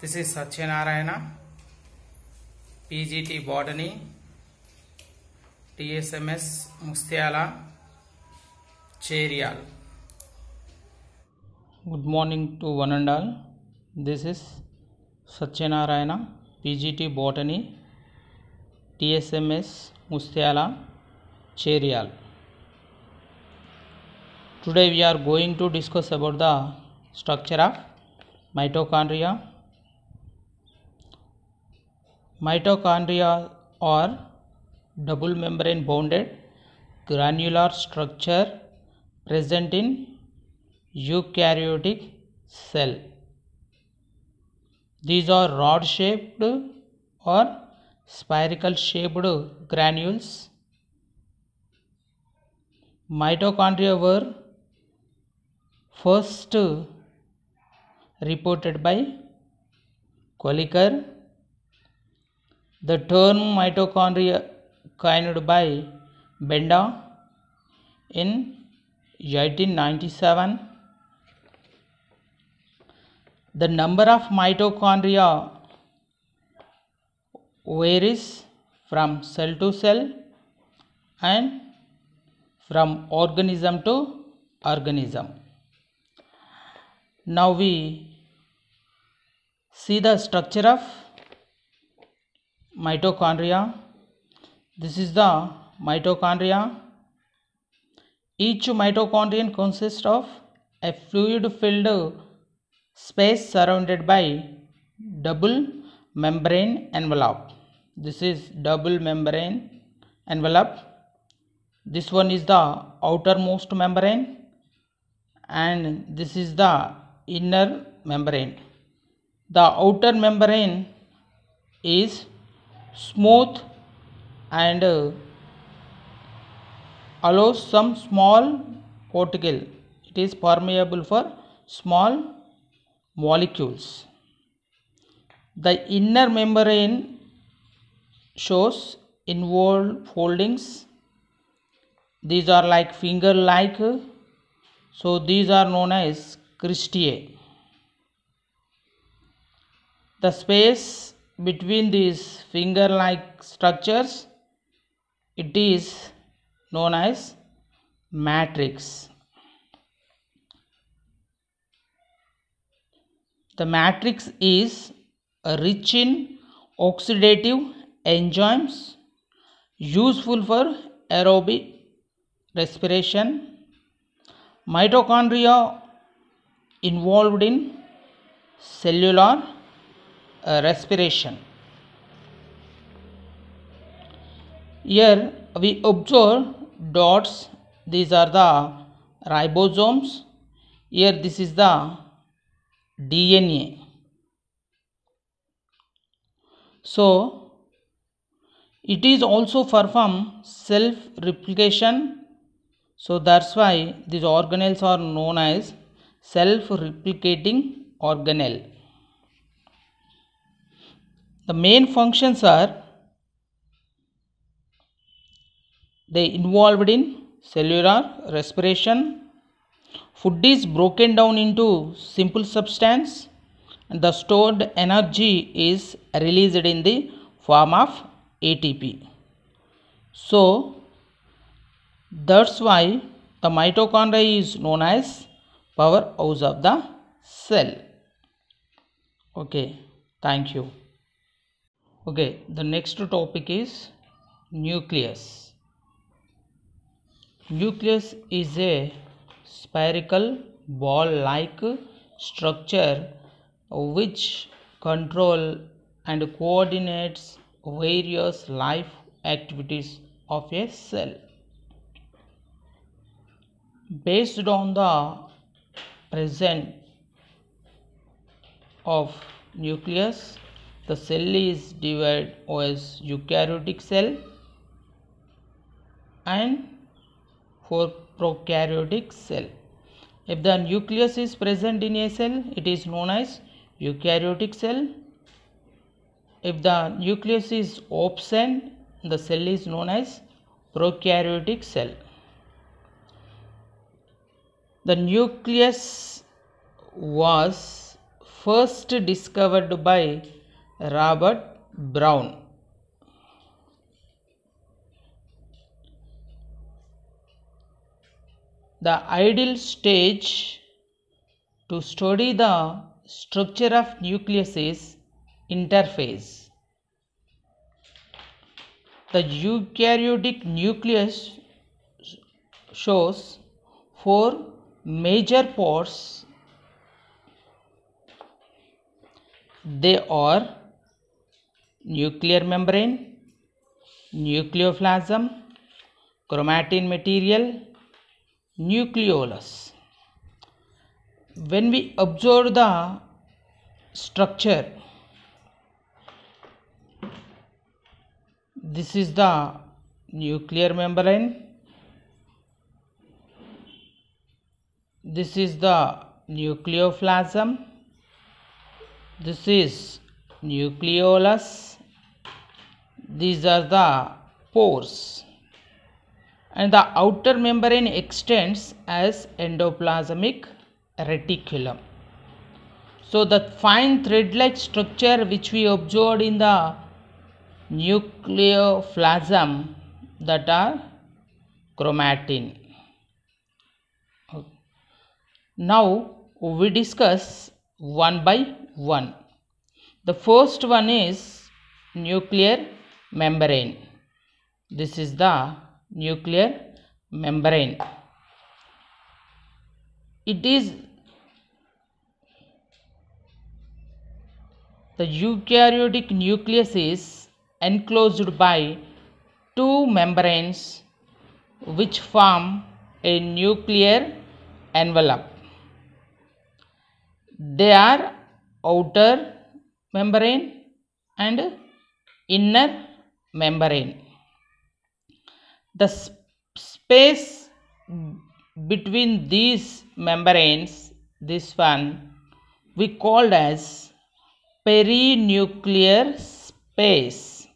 This is Satyanarayana PGT botany TSMS Mustyala Cheriyal good morning to one and all this is Satyanarayana PGT botany TSMS Mustyala Cheriyal today we going to discuss discuss the structure of of mitochondria Mitochondria are double membrane bounded granular structure present in eukaryotic cell. These are rod shaped or spherical shaped granules. Mitochondria were first reported by Colliker the term mitochondria coined by Benda in 1897. The number of mitochondria varies from cell to cell and from organism to organism. Now we see the structure of mitochondria. This is the mitochondria. Each mitochondrion consists of a fluid filled space surrounded by double membrane envelope. This is double membrane envelope. This one is the outermost membrane and this is the inner membrane. The outer membrane is smooth and uh, allows some small particle it is permeable for small molecules the inner membrane shows involved foldings these are like finger like so these are known as cristae the space between these finger like structures it is known as matrix the matrix is rich in oxidative enzymes useful for aerobic respiration mitochondria involved in cellular respiration. Here we observe dots, these are the ribosomes, here this is the DNA. So, it is also perform self replication. So, that's why these organelles are known as self replicating organelle. The main functions are they involved in cellular respiration. Food is broken down into simple substance and the stored energy is released in the form of ATP. So that's why the mitochondria is known as powerhouse of the cell. Okay, thank you okay the next topic is nucleus nucleus is a spherical ball like structure which control and coordinates various life activities of a cell based on the presence of nucleus the cell is divided as eukaryotic cell and for prokaryotic cell. If the nucleus is present in a cell, it is known as eukaryotic cell. If the nucleus is absent, the cell is known as prokaryotic cell. The nucleus was first discovered by Robert Brown. The ideal stage to study the structure of nucleus is interphase. The eukaryotic nucleus shows four major pores. They are nuclear membrane, nucleoplasm, chromatin material, nucleolus. When we observe the structure, this is the nuclear membrane, this is the nucleoplasm, this is nucleolus these are the pores and the outer membrane extends as endoplasmic reticulum so the fine thread like structure which we observed in the nucleoplasm that are chromatin now we discuss one by one the first one is nuclear membrane this is the nuclear membrane it is the eukaryotic nucleus is enclosed by two membranes which form a nuclear envelope they are outer membrane and inner membrane. The space between these membranes, this one, we called as perinuclear space.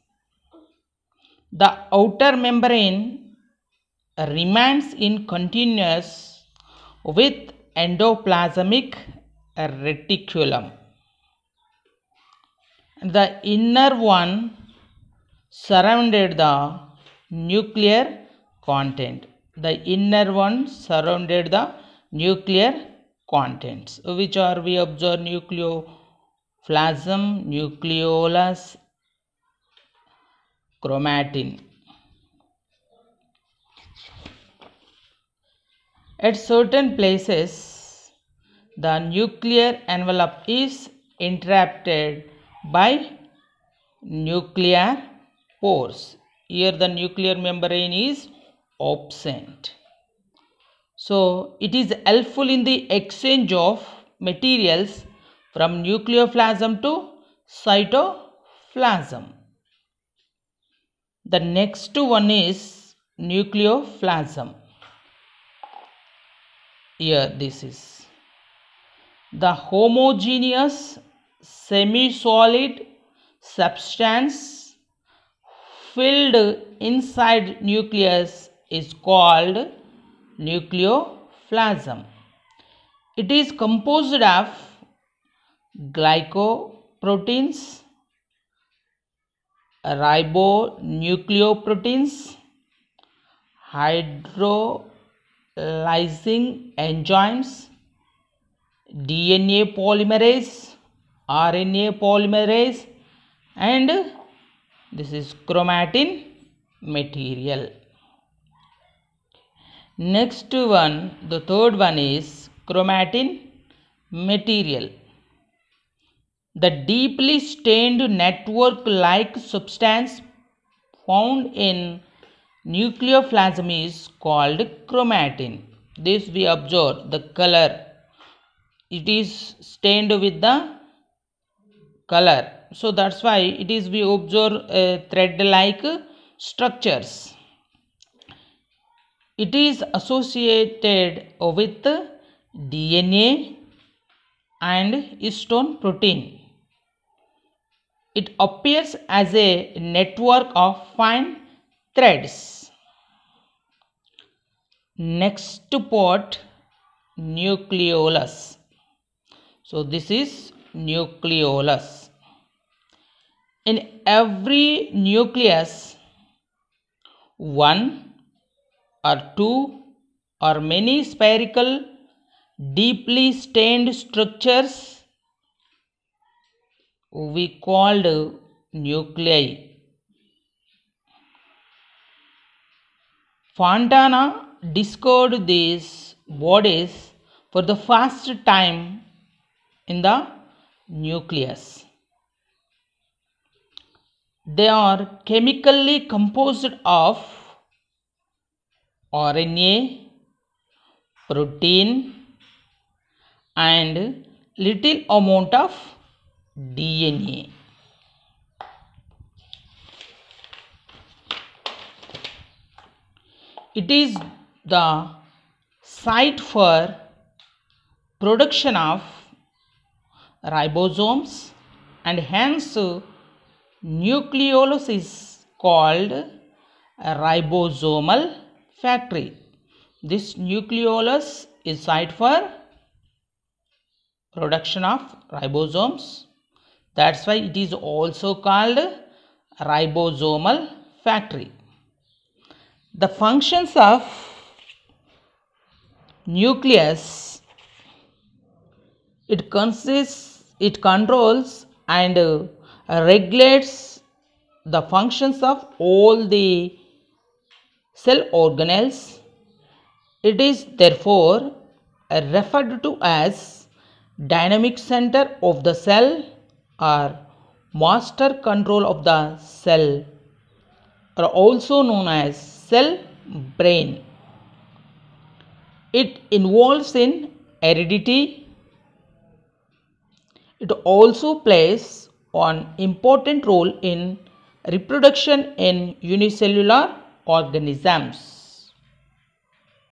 The outer membrane remains in continuous with endoplasmic reticulum. The inner one surrounded the nuclear content. The inner one surrounded the nuclear contents, which are we observe nucleoplasm, nucleolus, chromatin. At certain places, the nuclear envelope is interrupted by nuclear pores. Here the nuclear membrane is absent. So it is helpful in the exchange of materials from nucleoplasm to cytoplasm. The next one is nucleoplasm. Here this is the homogeneous semi-solid substance filled inside nucleus is called nucleoplasm. It is composed of glycoproteins, ribonucleoproteins, hydrolyzing enzymes, DNA polymerase, RNA polymerase and this is chromatin material. Next one, the third one is chromatin material. The deeply stained network-like substance found in nucleoplasm is called chromatin. This we observe the color. It is stained with the color so that's why it is we observe uh, thread like structures it is associated with dna and stone protein it appears as a network of fine threads next to port nucleolus so this is nucleolus in every nucleus one or two or many spherical deeply stained structures we called nuclei fontana discovered these bodies for the first time in the nucleus they are chemically composed of RNA, protein, and little amount of DNA. It is the site for production of ribosomes and hence nucleolus is called ribosomal factory. This nucleolus is site for production of ribosomes. That's why it is also called ribosomal factory. The functions of nucleus it consists it controls and regulates the functions of all the cell organelles. It is therefore referred to as dynamic center of the cell or master control of the cell are also known as cell brain. It involves in heredity. It also plays an important role in reproduction in unicellular organisms.